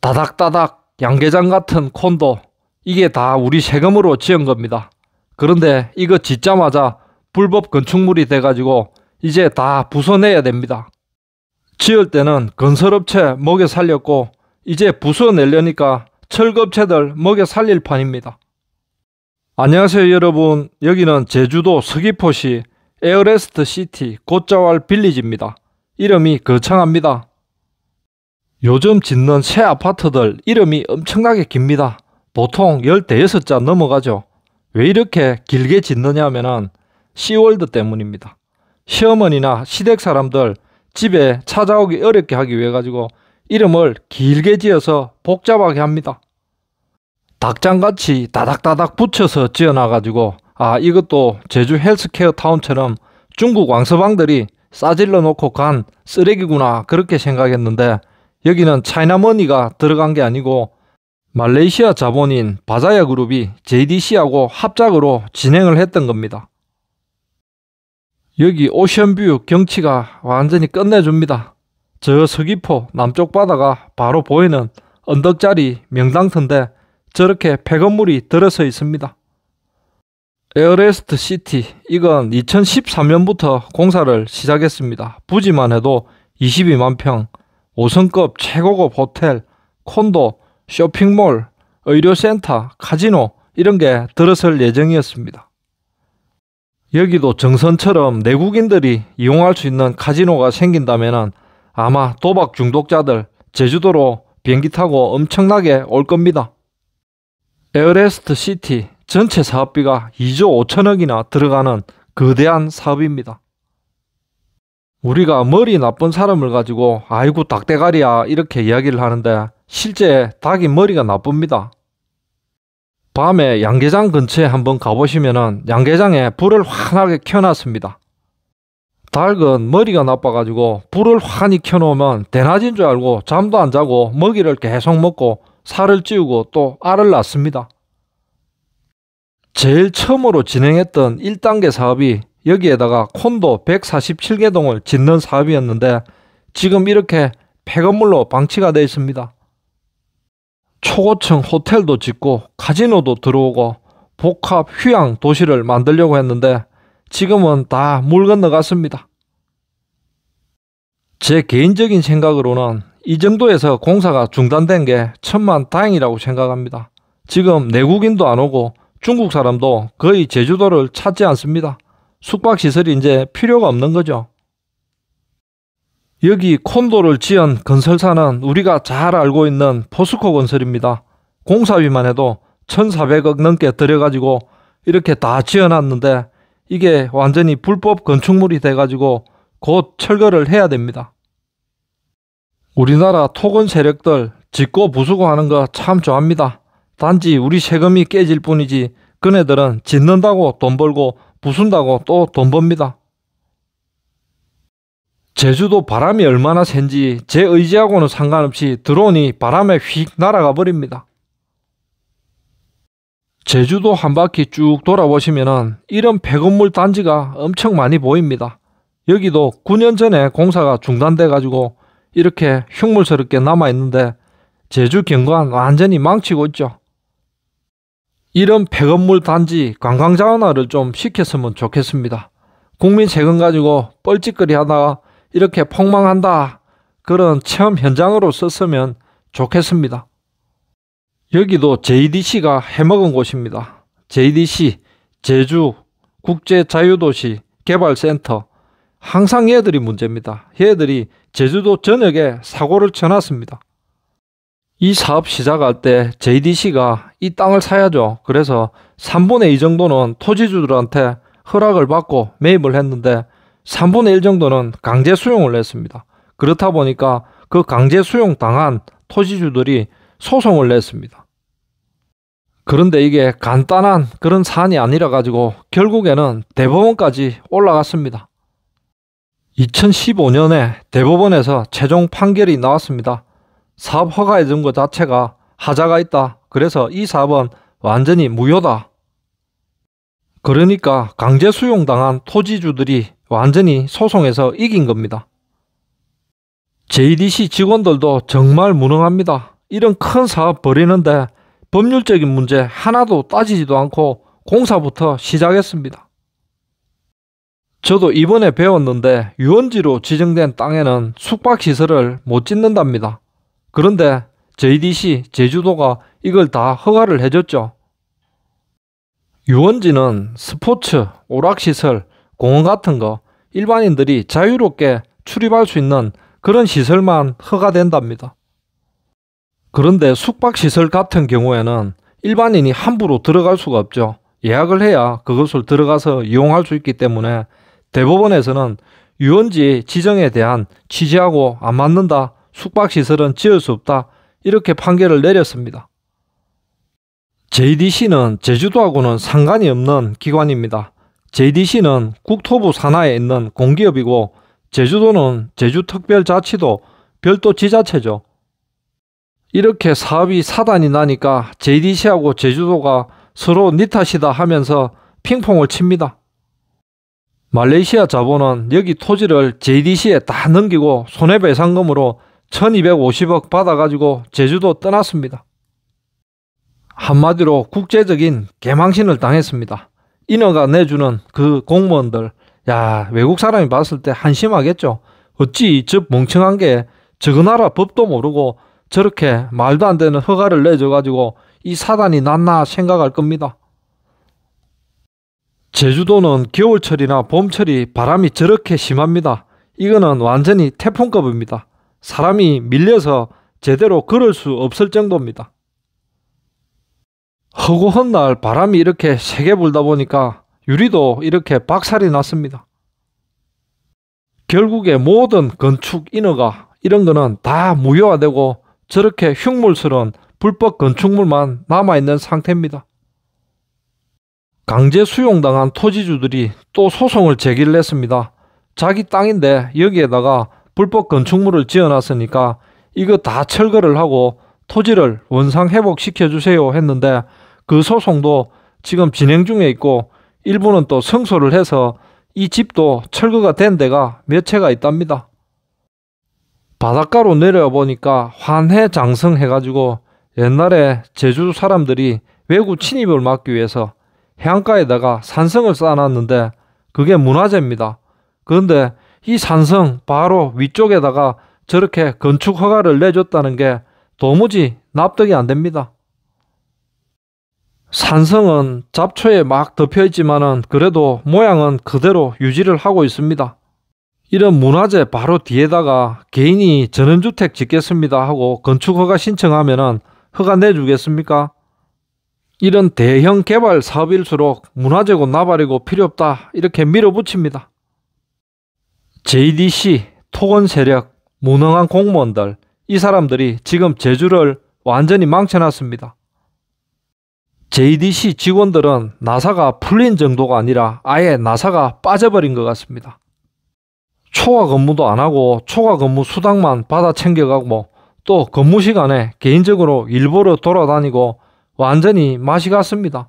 다닥다닥 양계장 같은 콘도 이게 다 우리 세금으로 지은 겁니다. 그런데 이거 짓자마자 불법 건축물이 돼가지고 이제 다 부숴내야 됩니다. 지을 때는 건설업체 먹여 살렸고 이제 부숴내려니까 철거업체들 먹여 살릴 판입니다. 안녕하세요 여러분 여기는 제주도 서귀포시 에어레스트 시티 곧자왈 빌리지입니다. 이름이 거창합니다. 요즘 짓는 새 아파트들 이름이 엄청나게 깁니다. 보통 16자 넘어가죠. 왜 이렇게 길게 짓느냐 하면은 시월드 때문입니다. 시어머니나 시댁 사람들 집에 찾아오기 어렵게 하기 위해 가지고 이름을 길게 지어서 복잡하게 합니다. 닭장같이 다닥다닥 붙여서 지어놔가지고 아 이것도 제주 헬스케어 타운처럼 중국 왕서방들이 싸질러 놓고 간 쓰레기구나 그렇게 생각했는데 여기는 차이나머니가 들어간 게 아니고 말레이시아 자본인 바자야 그룹이 JDC하고 합작으로 진행을 했던 겁니다. 여기 오션뷰 경치가 완전히 끝내줍니다. 저 서귀포 남쪽 바다가 바로 보이는 언덕자리 명당터인데 저렇게 폐건물이 들어서 있습니다. 에어레스트 시티 이건 2013년부터 공사를 시작했습니다. 부지만 해도 22만 평 5성급 최고급 호텔, 콘도, 쇼핑몰, 의료센터, 카지노 이런 게 들어설 예정이었습니다. 여기도 정선처럼 내국인들이 이용할 수 있는 카지노가 생긴다면 아마 도박 중독자들 제주도로 비행기 타고 엄청나게 올 겁니다. 에어레스트 시티 전체 사업비가 2조 5천억이나 들어가는 거대한 사업입니다. 우리가 머리 나쁜 사람을 가지고 아이고 닭대가리야 이렇게 이야기를 하는데 실제 닭이 머리가 나쁩니다. 밤에 양계장 근처에 한번 가보시면은 양계장에 불을 환하게 켜놨습니다. 닭은 머리가 나빠가지고 불을 환히 켜놓으면 대낮인 줄 알고 잠도 안 자고 먹이를 계속 먹고 살을 찌우고 또 알을 낳습니다. 제일 처음으로 진행했던 1단계 사업이 여기에다가 콘도 147개 동을 짓는 사업이었는데 지금 이렇게 폐건물로 방치가 되어 있습니다. 초고층 호텔도 짓고 카지노도 들어오고 복합 휴양 도시를 만들려고 했는데 지금은 다 물 건너갔습니다. 제 개인적인 생각으로는 이 정도에서 공사가 중단된 게 천만 다행이라고 생각합니다. 지금 내국인도 안 오고 중국 사람도 거의 제주도를 찾지 않습니다. 숙박시설이 이제 필요가 없는 거죠. 여기 콘도를 지은 건설사는 우리가 잘 알고 있는 포스코 건설입니다. 공사비만 해도 1,400억 넘게 들여가지고 이렇게 다 지어놨는데 이게 완전히 불법 건축물이 돼가지고 곧 철거를 해야 됩니다. 우리나라 토건 세력들 짓고 부수고 하는 거 참 좋아합니다. 단지 우리 세금이 깨질 뿐이지 그네들은 짓는다고 돈 벌고 부순다고 또 돈 법니다. 제주도 바람이 얼마나 센지 제 의지하고는 상관없이 드론이 바람에 휙 날아가 버립니다. 제주도 한 바퀴 쭉 돌아보시면 이런 폐건물 단지가 엄청 많이 보입니다. 여기도 9년 전에 공사가 중단돼 가지고 이렇게 흉물스럽게 남아있는데 제주 경관 완전히 망치고 있죠. 이런 백업물 단지 관광 자원화를 좀 시켰으면 좋겠습니다. 국민 세금 가지고 뻘짓거리 하다가 이렇게 폭망한다 그런 체험 현장으로 썼으면 좋겠습니다. 여기도 JDC가 해먹은 곳입니다. JDC, 제주, 국제자유도시, 개발센터 항상 얘들이 문제입니다. 얘들이 제주도 전역에 사고를 쳐놨습니다. 이 사업 시작할 때 JDC가 이 땅을 사야죠. 그래서 3분의 2 정도는 토지주들한테 허락을 받고 매입을 했는데 3분의 1 정도는 강제 수용을 했습니다. 그렇다 보니까 그 강제 수용 당한 토지주들이 소송을 냈습니다. 그런데 이게 간단한 그런 사안이 아니라 가지고 결국에는 대법원까지 올라갔습니다. 2015년에 대법원에서 최종 판결이 나왔습니다. 사업 허가해 준것 자체가 하자가 있다. 그래서 이 사업은 완전히 무효다. 그러니까 강제 수용당한 토지주들이 완전히 소송에서 이긴 겁니다. JDC 직원들도 정말 무능합니다. 이런 큰 사업 벌이는데 법률적인 문제 하나도 따지지도 않고 공사부터 시작했습니다. 저도 이번에 배웠는데 유원지로 지정된 땅에는 숙박시설을 못 짓는답니다. 그런데 JDC 제주도가 이걸 다 허가를 해줬죠. 유원지는 스포츠, 오락시설, 공원 같은 거 일반인들이 자유롭게 출입할 수 있는 그런 시설만 허가된답니다. 그런데 숙박시설 같은 경우에는 일반인이 함부로 들어갈 수가 없죠. 예약을 해야 그것을 들어가서 이용할 수 있기 때문에 대법원에서는 유원지 지정에 대한 취지하고 안 맞는다 숙박시설은 지을 수 없다. 이렇게 판결을 내렸습니다. JDC는 제주도하고는 상관이 없는 기관입니다. JDC는 국토부 산하에 있는 공기업이고 제주도는 제주특별자치도 별도 지자체죠. 이렇게 사업이 사단이 나니까 JDC하고 제주도가 서로 니 탓이다 하면서 핑퐁을 칩니다. 말레이시아 자본은 여기 토지를 JDC에 다 넘기고 손해배상금으로 1250억 받아가지고 제주도 떠났습니다. 한마디로 국제적인 개망신을 당했습니다. 인어가 내주는 그 공무원들, 야, 외국 사람이 봤을 때 한심하겠죠. 어찌 저 멍청한 게 저거 나라 법도 모르고 저렇게 말도 안 되는 허가를 내줘가지고 이 사단이 났나 생각할 겁니다. 제주도는 겨울철이나 봄철이 바람이 저렇게 심합니다. 이거는 완전히 태풍급입니다. 사람이 밀려서 제대로 걸을 수 없을 정도입니다. 허구헌 날 바람이 이렇게 세게 불다 보니까 유리도 이렇게 박살이 났습니다. 결국에 모든 건축 인허가 이런 거는 다 무효화되고 저렇게 흉물스러운 불법 건축물만 남아있는 상태입니다. 강제 수용당한 토지주들이 또 소송을 제기를 했습니다. 자기 땅인데 여기에다가 불법 건축물을 지어놨으니까 이거 다 철거를 하고 토지를 원상 회복시켜 주세요 했는데 그 소송도 지금 진행 중에 있고 일부는 또 성소를 해서 이 집도 철거가 된 데가 몇 채가 있답니다. 바닷가로 내려 보니까 환해 장성해가지고 옛날에 제주 사람들이 외국 침입을 막기 위해서 해안가에다가 산성을 쌓아놨는데 그게 문화재입니다. 그런데 이 산성 바로 위쪽에다가 저렇게 건축 허가를 내줬다는 게 도무지 납득이 안 됩니다. 산성은 잡초에 막 덮여 있지만은 그래도 모양은 그대로 유지를 하고 있습니다. 이런 문화재 바로 뒤에다가 개인이 전원주택 짓겠습니다 하고 건축허가 신청하면은 허가 내주겠습니까? 이런 대형 개발 사업일수록 문화재고 나발이고 필요 없다 이렇게 밀어붙입니다. JDC, 토건 세력, 무능한 공무원들, 이 사람들이 지금 제주를 완전히 망쳐놨습니다. JDC 직원들은 나사가 풀린 정도가 아니라 아예 나사가 빠져버린 것 같습니다. 초과 근무도 안 하고 초과 근무 수당만 받아 챙겨가고 또 근무 시간에 개인적으로 일부러 돌아다니고 완전히 맛이 갔습니다.